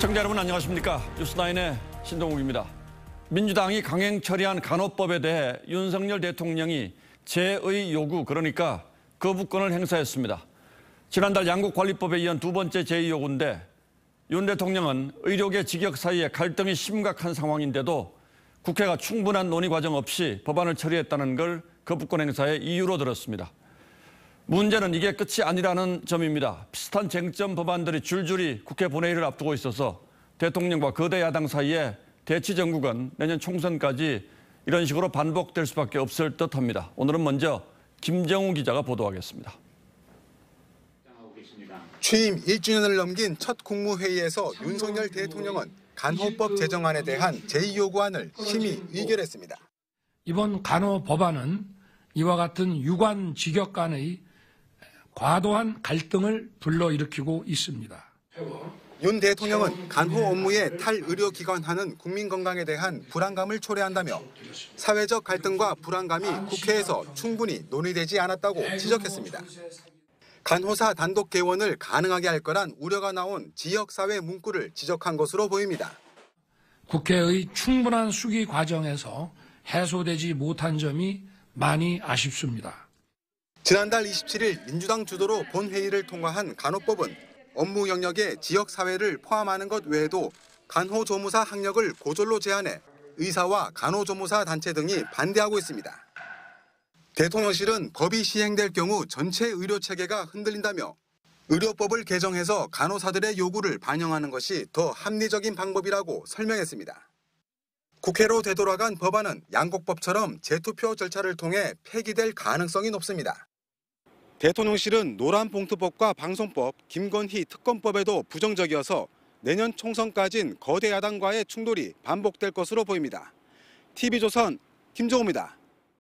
시청자 여러분 안녕하십니까. 뉴스나인의 신동욱입니다. 민주당이 강행 처리한 간호법에 대해 윤석열 대통령이 제의 요구 그러니까 거부권을 행사했습니다. 지난달 양국관리법에 의한 두 번째 제의 요구인데 윤 대통령은 의료계 직역 사이에 갈등이 심각한 상황인데도 국회가 충분한 논의 과정 없이 법안을 처리했다는 걸 거부권 행사의 이유로 들었습니다. 문제는 이게 끝이 아니라는 점입니다. 비슷한 쟁점 법안들이 줄줄이 국회 본회의를 앞두고 있어서 대통령과 거대 야당 사이에 대치 정국은 내년 총선까지 이런 식으로 반복될 수밖에 없을 듯합니다. 오늘은 먼저 김정우 기자가 보도하겠습니다. 취임 1주년을 넘긴 첫 국무회의에서 윤석열 대통령은 간호법 제정안에 대한 제의요구안을 심히 의결했습니다. 이번 간호 법안은 이와 같은 유관 직역 간의 과도한 갈등을 불러일으키고 있습니다. 윤 대통령은 간호 업무에 탈의료기관하는 국민 건강에 대한 불안감을 초래한다며 사회적 갈등과 불안감이 국회에서 충분히 논의되지 않았다고 지적했습니다. 간호사 단독 개원을 가능하게 할 거란 우려가 나온 지역사회 문구를 지적한 것으로 보입니다. 국회의 충분한 수기 과정에서 해소되지 못한 점이 많이 아쉽습니다. 지난달 27일 민주당 주도로 본회의를 통과한 간호법은 업무 영역에 지역사회를 포함하는 것 외에도 간호조무사 학력을 고졸로 제한해 의사와 간호조무사 단체 등이 반대하고 있습니다. 대통령실은 법이 시행될 경우 전체 의료 체계가 흔들린다며 의료법을 개정해서 간호사들의 요구를 반영하는 것이 더 합리적인 방법이라고 설명했습니다. 국회로 되돌아간 법안은 양곡법처럼 재투표 절차를 통해 폐기될 가능성이 높습니다. 대통령실은 노란봉투법과 방송법, 김건희 특검법에도 부정적이어서 내년 총선까진 거대 야당과의 충돌이 반복될 것으로 보입니다. TV조선 김종호입니다.